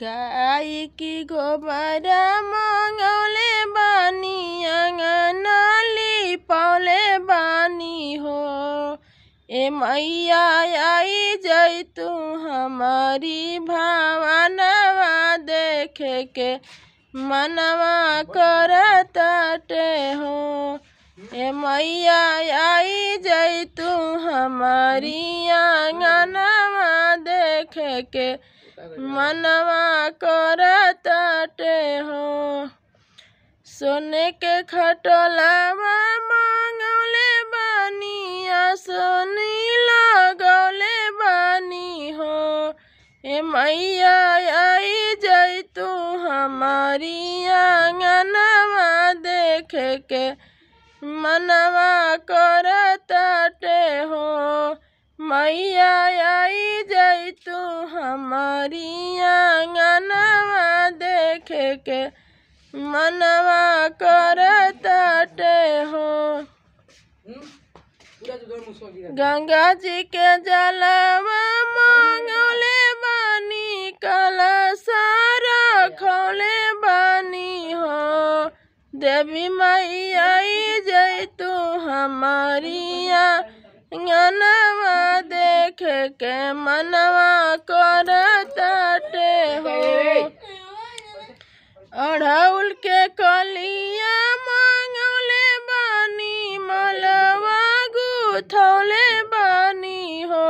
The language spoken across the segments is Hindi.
गाय की गोबर मांगौले बानी अंगनाली पौले बानी हो ए मैया आई जय तू हमारी भावनवा देख के मनवा करताटे हो ए मैया आई जय तू हमारी आंगना देखे के मनवा करताटे हो सोने के खटलावा मांगौले बानिया सोनी लगौले बानी हो ए मैया आई जाई तू हमारी आंगनवा देखे के मनवा करता हमारिया आंगनवा देख के मनवा करताटे हो गंगा जी के जलवा मांगले बानी सारा खोले बानी हो देवी मैया जय तू हमारिया आंगनवा देख के मनवा अढ़उल के कलिया मांगौले बानी मलवा गुथौले बानी हो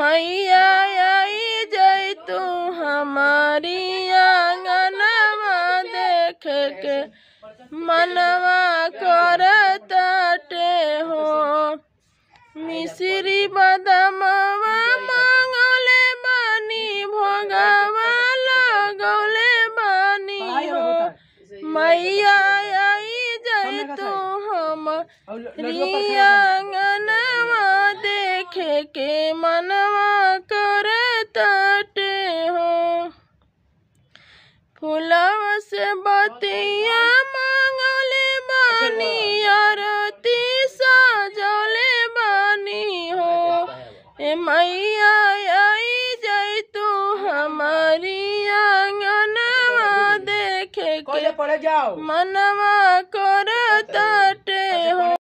मैया आई जय तू हमारी आंगनवा देख के मनवा करता मैया जाए तो हम आंगनवा देखे के मनवा कर तटे हो फुलावा से बती খেকে পড়ে যাও মনমা কর তাটে